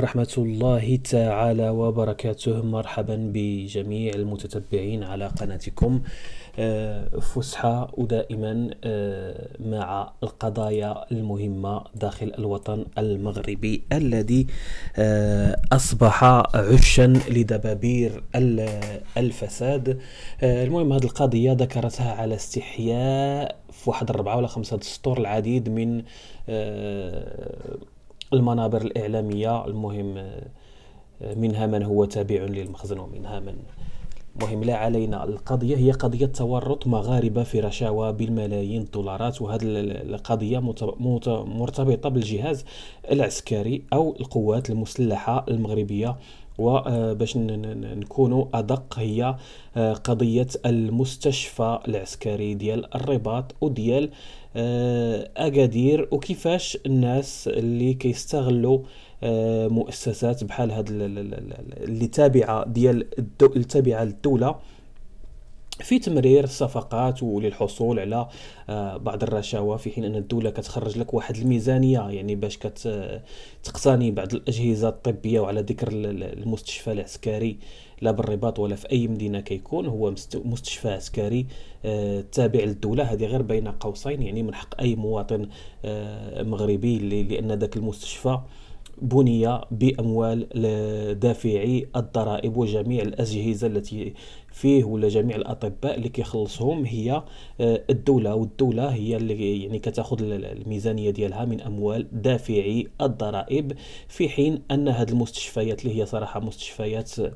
رحمة الله تعالى وبركاته مرحبا بجميع المتتبعين على قناتكم آه، فسحة ودائما آه، مع القضايا المهمة داخل الوطن المغربي الذي آه، أصبح عشا لدبابير الفساد المهم هذه القضية ذكرتها على استحياء في واحد الربعة ولا خمسة دستور العديد من المنابر الإعلامية المهم آه، منها من هو تابع للمخزن ومنها من مهم لا علينا القضية هي قضية تورط مغاربة في رشاوى بالملايين الدولارات وهذه القضية مرتبطة بالجهاز العسكري أو القوات المسلحة المغربية وباش نكونوا ادق هي آه، قضيه المستشفى العسكري ديال الرباط وديال آه، اكادير وكيفاش الناس اللي كيستغلوا آه، مؤسسات بحال هاد اللي تابعه ديال التابعه للدوله في تمرير الصفقات وللحصول على آه، بعض الرشاوى في حين ان الدوله كتخرج لك واحد الميزانيه يعني باش كتقتني آه، بعض الاجهزه الطبيه وعلى ذكر المستشفى العسكري لا بالرباط ولا في اي مدينه كيكون هو مستشفى عسكري آه، تابع للدوله هذه غير بين قوسين يعني من حق اي مواطن مغربي لان ذاك المستشفى بني باموال دافعي الضرائب وجميع الاجهزه التي فيه ولا جميع الاطباء اللي كيخلصهم هي آه، الدوله والدوله هي اللي يعني كتاخذ الميزانيه ديالها من اموال دافعي الضرائب في حين ان هذه المستشفيات اللي هي صراحه مستشفيات آه،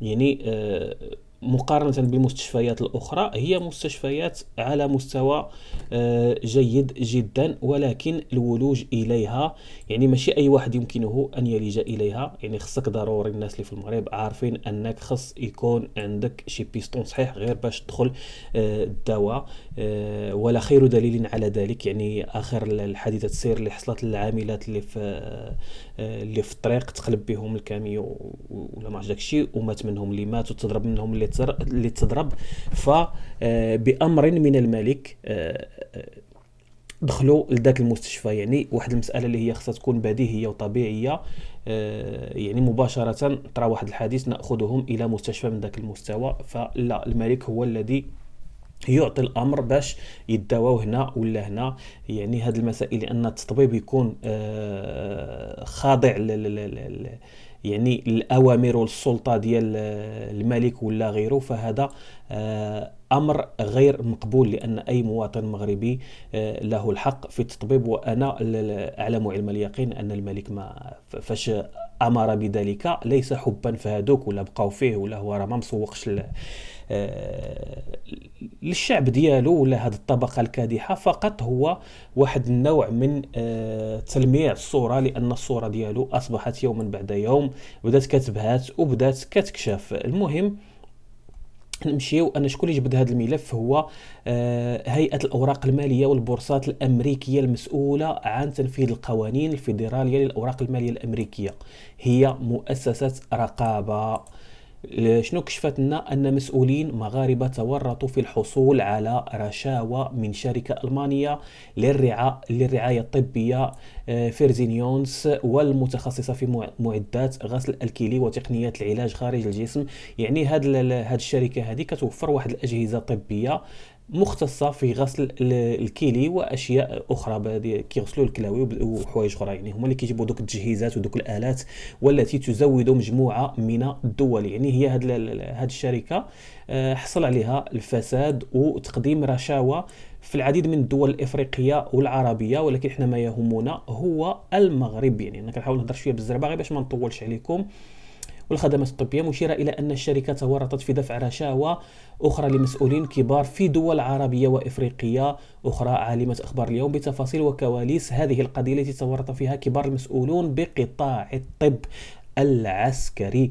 يعني آه، مقارنة بالمستشفيات الأخرى هي مستشفيات على مستوى آه، جيد جدا ولكن الولوج إليها يعني ماشي أي واحد يمكنه أن يلج إليها يعني خصك ضروري الناس اللي في المغرب عارفين أنك خص يكون عندك شي بيستون صحيح غير باش تدخل آه، الدواء آه، ولا خير دليل على ذلك يعني آخر الحادثة السير اللي حصلت للعاملات اللي في اللي في الطريق تقلب بهم الكاميو ولا ما عرفتش داكشي ومات منهم اللي مات وتضرب منهم اللي اللي تضرب فبامر آه، من الملك آه، آه، دخلوا لذاك المستشفى يعني واحد المساله اللي هي خصها تكون بديهيه وطبيعيه يعني مباشره ترى واحد الحادث ناخذهم الى مستشفى من ذاك المستوى فلا الملك هو الذي يعطي الامر باش يداواو هنا ولا هنا يعني هذه المسائل لان الطبيب يكون خاضع يعني الاوامر والسلطه ديال آه، الملك ولا غيره فهذا آه، امر غير مقبول لان اي مواطن مغربي آه، له الحق في التطبيب وانا اعلم علم اليقين ان الملك ما فاش امر بذلك ليس حبا فهذوك ولا بقاو فيه ولا هو راه ما مسوقش آه، للشعب ديالو ولا هذه الطبقه الكادحه فقط هو واحد النوع من آه، تلميع الصوره لان الصوره ديالو اصبحت يوما بعد يوم بدات كتبهات وبدات كتكشف المهم نمشيو انا شكون اللي جبد هذا الملف هو آه، هيئه الاوراق الماليه والبورصات الامريكيه المسؤوله عن تنفيذ القوانين الفيدراليه للاوراق الماليه الامريكيه هي مؤسسه رقابه شنو كشفت لنا ان مسؤولين مغاربه تورطوا في الحصول على رشاوى من شركه المانيه للرعايه للرعايه الطبيه آه، فيرزينيونس والمتخصصه في معدات غسل الكلي وتقنيات العلاج خارج الجسم يعني هاد هاد الشركه هذه كتوفر واحد الاجهزه طبيه مختصه في غسل الكيلي واشياء اخرى كيغسلوا الكلاوي وحوايج اخرى يعني هما اللي كيجيبوا دوك التجهيزات ودوك الالات والتي تزود مجموعه من الدول يعني هي هاد هاد الشركه آه، حصل عليها الفساد وتقديم رشاوى في العديد من الدول الافريقيه والعربيه ولكن احنا ما يهمنا هو المغرب يعني انا كنحاول نهضر شويه بالزربه غير باش ما نطولش عليكم والخدمات الطبية مشيرة إلى أن الشركة تورطت في دفع رشاوى أخرى لمسؤولين كبار في دول عربية وإفريقية أخرى عالمة أخبار اليوم بتفاصيل وكواليس هذه القضية التي تورط فيها كبار المسؤولون بقطاع الطب العسكري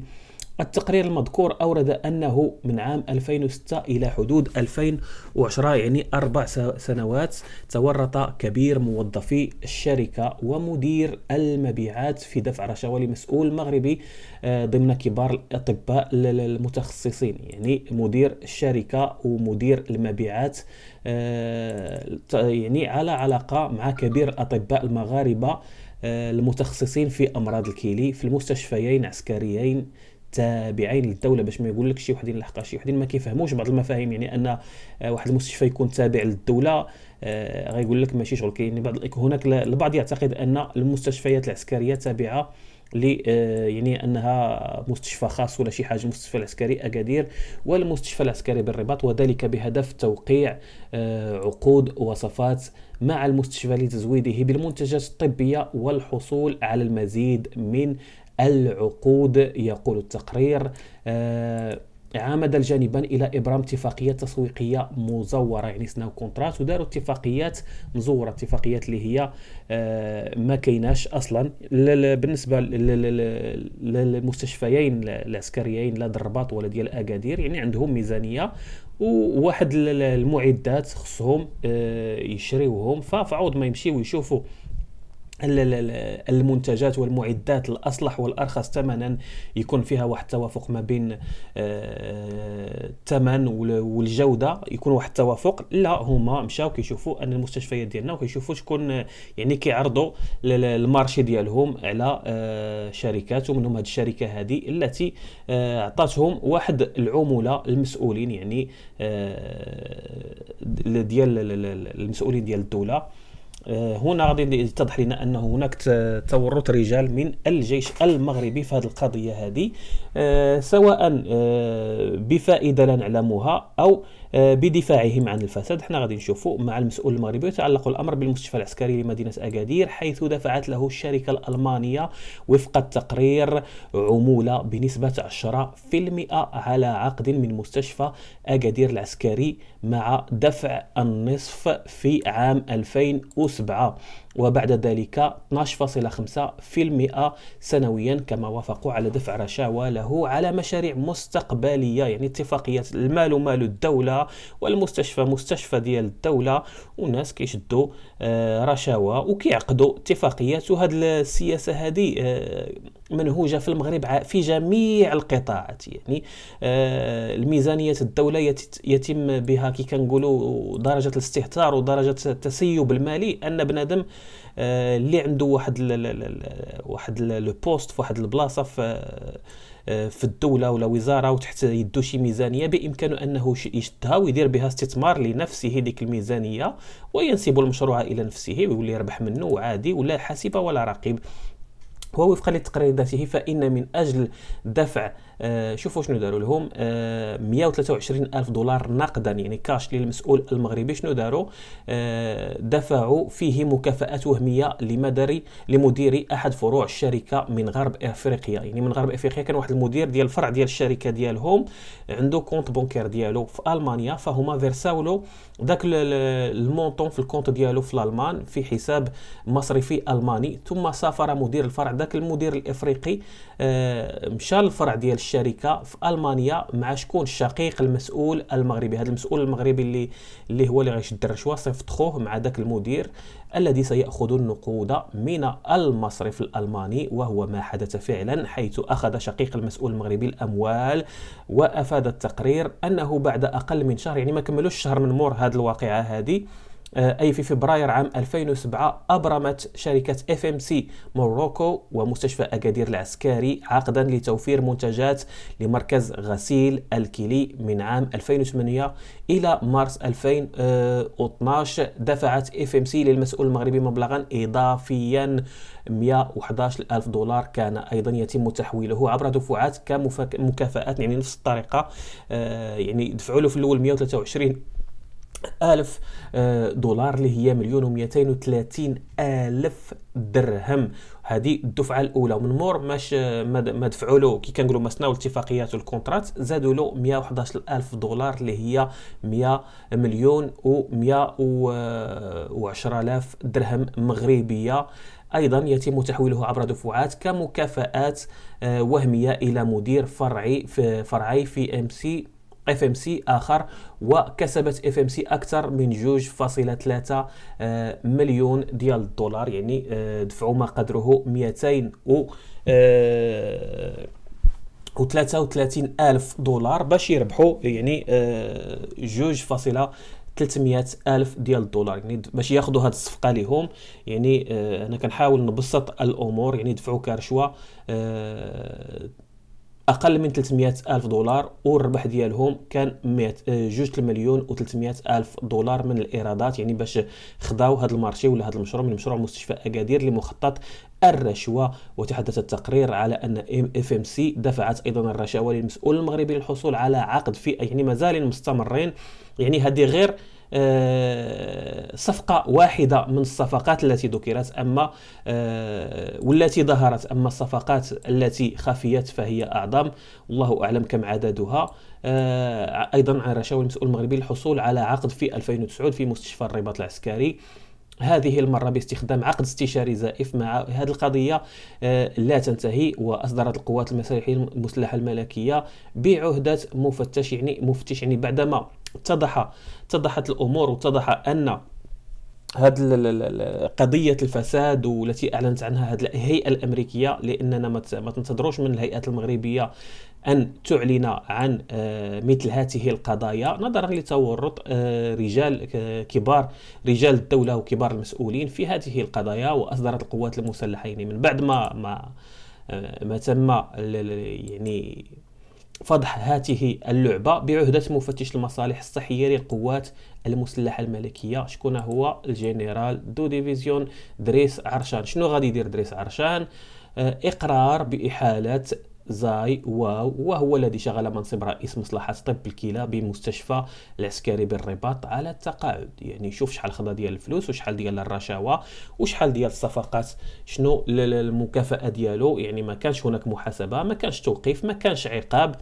التقرير المذكور أورد أنه من عام 2006 إلى حدود 2010 يعني أربع سنوات تورط كبير موظفي الشركة ومدير المبيعات في دفع رشاوى لمسؤول مغربي آه، ضمن كبار الأطباء المتخصصين يعني مدير الشركة ومدير المبيعات آه، يعني على علاقة مع كبير الأطباء المغاربة آه، المتخصصين في أمراض الكيلي في المستشفيين عسكريين تابعين للدوله باش ما يقولكش شي وحدين لحقا شي وحدين ما كيفهموش بعض المفاهيم يعني ان آه، واحد المستشفى يكون تابع للدوله آه، غيقول لك ماشي شغل كاين بعض هناك البعض يعتقد ان المستشفيات العسكريه تابعه ل آه، يعني انها مستشفى خاص ولا شي حاجه المستشفى العسكري اكادير والمستشفى العسكري بالرباط وذلك بهدف توقيع عقود وصفات مع المستشفى لتزويده بالمنتجات الطبيه والحصول على المزيد من العقود يقول التقرير آه، عمد الجانبان الى ابرام اتفاقيات تسويقيه مزوره يعني سناو كونترات وداروا اتفاقيات مزوره اتفاقيات اللي هي آه، ما كايناش اصلا بالنسبه للمستشفيين العسكريين لا الرباط ولا ديال اكادير يعني عندهم ميزانيه وواحد المعدات خصهم آه، يشريوهم ففعوض ما يمشيو يشوفوا المنتجات والمعدات الاصلح والارخص ثمنا يكون فيها واحد التوافق ما بين آه، الثمن والجوده يكون واحد التوافق لا هما مشاو كيشوفوا ان المستشفيات ديالنا وكيشوفوا شكون يعني كيعرضوا المارشي ديالهم على آه، شركات ومنهم هذه الشركه هذه التي آه، عطاتهم واحد العموله المسؤولين يعني ديال المسؤولين ديال الدوله آه، هنا غادي يتضح لنا انه هناك تورط رجال من الجيش المغربي في هذه القضيه هذه آه، سواء آه، بفائده لا نعلمها او بدفاعهم عن الفساد حنا غادي نشوفوا مع المسؤول المغربي ويتعلق الامر بالمستشفى العسكري لمدينه اكادير حيث دفعت له الشركه الالمانيه وفق التقرير عموله بنسبه 10% على عقد من مستشفى اكادير العسكري مع دفع النصف في عام 2006 about وبعد ذلك 12.5% سنويا كما وافقوا على دفع رشاوى له على مشاريع مستقبليه يعني اتفاقيات المال مال الدوله والمستشفى مستشفى ديال الدوله والناس كيشدوا آه، رشاوى وكيعقدوا اتفاقيات وهاد السياسه هذه آه، منهوجه في المغرب في جميع القطاعات يعني آه، الميزانيه الدوله يتم بها كي كنقولوا درجه الاستهتار ودرجه التسيب المالي ان بنادم آه، اللي عنده واحد الـ واحد لو بوست في واحد البلاصه في آه، في الدوله ولا وزاره وتحت يدو شي ميزانيه بامكانه انه يشدها ويدير بها استثمار لنفسه ديك الميزانيه وينسب المشروع الى نفسه ويولي يربح منه عادي ولا حاسب ولا رقيب ووفقا لتقريراته فإن من أجل دفع آه، شوفوا شنو داروا لهم 123 آه، ألف دولار نقدا يعني كاش للمسؤول المغربي شنو داروا آه، دفعوا فيه مكافآت وهمية لمدري لمدير أحد فروع الشركة من غرب أفريقيا يعني من غرب أفريقيا كان واحد المدير ديال الفرع ديال الشركة ديالهم عنده كونت بونكير ديالو في ألمانيا فهما فيرساو له ذاك المونطون في الكونت ديالو في الألمان في حساب مصرفي ألماني ثم سافر مدير الفرع ذاك المدير الإفريقي مشى للفرع ديال الشركه في المانيا مع شكون الشقيق المسؤول المغربي هذا المسؤول المغربي اللي اللي هو اللي غيشد الرشوه خوه مع ذاك المدير الذي سيأخذ النقود من المصرف الألماني وهو ما حدث فعلا حيث أخذ شقيق المسؤول المغربي الأموال وأفاد التقرير أنه بعد أقل من شهر يعني ما كملوش شهر من مور هذه الواقعة هذه آه، أي في فبراير عام 2007 أبرمت شركة اف ام سي موروكو ومستشفى أكادير العسكري عقدا لتوفير منتجات لمركز غسيل الكلي من عام 2008 إلى مارس 2012 دفعت اف ام سي للمسؤول المغربي مبلغا إضافيا 111 ألف دولار كان أيضا يتم تحويله عبر دفعات كمكافآت يعني نفس الطريقة آه، يعني دفعوا له في الأول 123 ألف آه، دولار اللي هي مليون و وثلاثين ألف درهم هذه الدفعه الاولى ومن مور ماش آه، ما دفعوا له كي كنقولوا ما سناو الاتفاقيات والكونترات زادوا له 111 الف دولار اللي هي 100 مليون و 110 آه، ألف درهم مغربيه ايضا يتم تحويله عبر دفعات كمكافآت وهميه الى مدير فرعي في فرعي في ام سي اف ام سي اخر وكسبت اف ام سي اكثر من 2.3 آه، مليون ديال الدولار يعني آه، دفعوا ما قدره 200 و آه، و 33 الف دولار باش يربحوا يعني 300 الف ديال الدولار يعني باش ياخذوا هذه الصفقه لهم يعني انا كنحاول نبسط الامور يعني دفعوا كرشوه اقل من 300 الف دولار والربح ديالهم كان 100 آه، جوج المليون و300 الف دولار من الايرادات يعني باش خداو هذا المارشي ولا هذا المشروع من مشروع مستشفى اكادير لمخطط الرشوه وتحدث التقرير على ان اف ام سي دفعت ايضا الرشاوى للمسؤول المغربي للحصول على عقد في يعني مازال مستمرين يعني هذه غير آه، صفقة واحدة من الصفقات التي ذكرت أما آه، والتي ظهرت أما الصفقات التي خفيت فهي أعظم والله أعلم كم عددها آه، أيضا عن رشاوى المسؤول المغربي للحصول على عقد في 2009 في مستشفى الرباط العسكري هذه المرة باستخدام عقد استشاري زائف مع هذه القضية آه، لا تنتهي وأصدرت القوات المسلحة الملكية بعهدة مفتش يعني مفتش يعني بعدما اتضح اتضحت الأمور واتضح أن هذه قضية الفساد والتي أعلنت عنها هذه الهيئة الأمريكية لأننا ما تنتظروش من الهيئات المغربية أن تعلن عن آه، مثل هذه القضايا نظرا لتورط آه، رجال كبار رجال الدولة وكبار المسؤولين في هذه القضايا وأصدرت القوات المسلحة يعني من بعد ما ما آه، ما تم يعني فضح هاته اللعبة بعهدة مفتش المصالح الصحية للقوات المسلحة الملكية شكون هو الجنرال دو ديفيزيون دريس عرشان شنو غادي يدير دريس عرشان آه، اقرار باحاله زاي واو وهو الذي شغل منصب رئيس مصلحة طب الكلى بمستشفى العسكري بالرباط على التقاعد يعني شوف شحال خدا ديال الفلوس وشحال ديال الرشاوى وشحال ديال الصفقات شنو المكافأة ديالو يعني ما كانش هناك محاسبة ما كانش توقيف ما كانش عقاب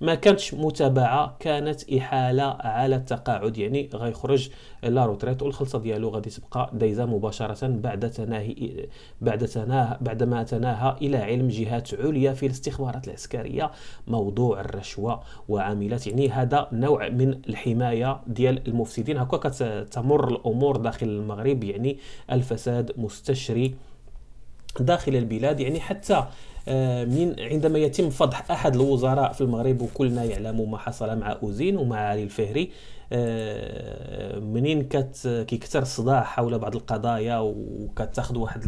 ما كانتش متابعه كانت احاله على التقاعد يعني غيخرج لا روتريت والخلصه ديالو غادي تبقى دايزه مباشره بعد تناهي بعد تناه بعد ما تناهى الى علم جهات عليا في الاستخبارات العسكريه موضوع الرشوه وعاملات يعني هذا نوع من الحمايه ديال المفسدين هكا كتمر الامور داخل المغرب يعني الفساد مستشري داخل البلاد يعني حتى آه، من عندما يتم فضح احد الوزراء في المغرب وكلنا يعلم ما حصل مع اوزين ومع علي الفهري آه، منين كت كيكثر الصداع حول بعض القضايا وكتاخذ واحد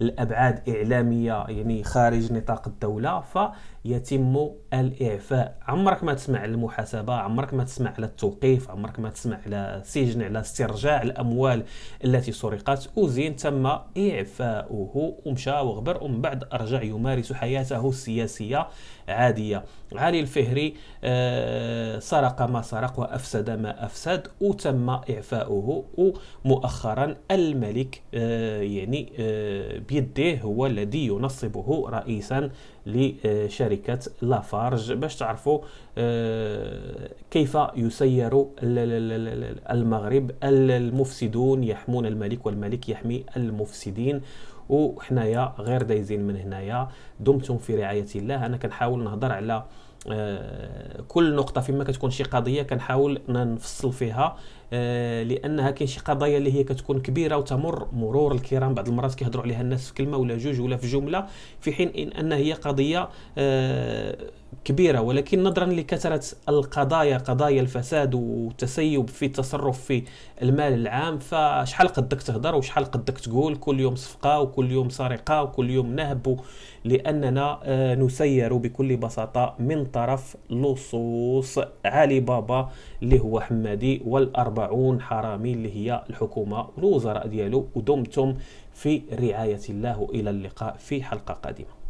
الابعاد اعلاميه يعني خارج نطاق الدوله فيتم الاعفاء عمرك ما تسمع على المحاسبه عمرك ما تسمع على التوقيف عمرك ما تسمع على السجن على استرجاع الاموال التي سرقت وزين تم اعفاؤه ومشى وغبر ومن بعد ارجع يمارس حياته السياسيه عاديه علي الفهري آه، سرق ما سرق وأف أفسد ما أفسد وتم إعفاؤه ومؤخرا الملك آه، يعني آه، بيديه هو الذي ينصبه رئيسا لشركة لافارج باش تعرفوا آه، كيف يسير المغرب المفسدون يحمون الملك والملك يحمي المفسدين وحنايا غير دايزين من هنايا دمتم في رعاية الله أنا كنحاول نهضر على آه، كل نقطه فيما كتكون شي قضيه كنحاول نفصل فيها آه، لانها كاين شي قضايا اللي هي كتكون كبيره وتمر مرور الكرام بعض المرات كيهضروا عليها الناس في كلمه ولا جوج ولا في جمله في حين إن انها هي قضيه آه، كبيره ولكن نظرا لكثره القضايا قضايا الفساد والتسيب في التصرف في المال العام فشحال قدك تهضر وشحال قدك تقول كل يوم صفقه وكل يوم سرقه وكل يوم نهب لاننا آه، نسير بكل بساطه من طرف لصوص علي بابا اللي هو حمادي والأربعون حرامي اللي هي الحكومه والوزراء ديالو ودمتم في رعايه الله الى اللقاء في حلقه قادمه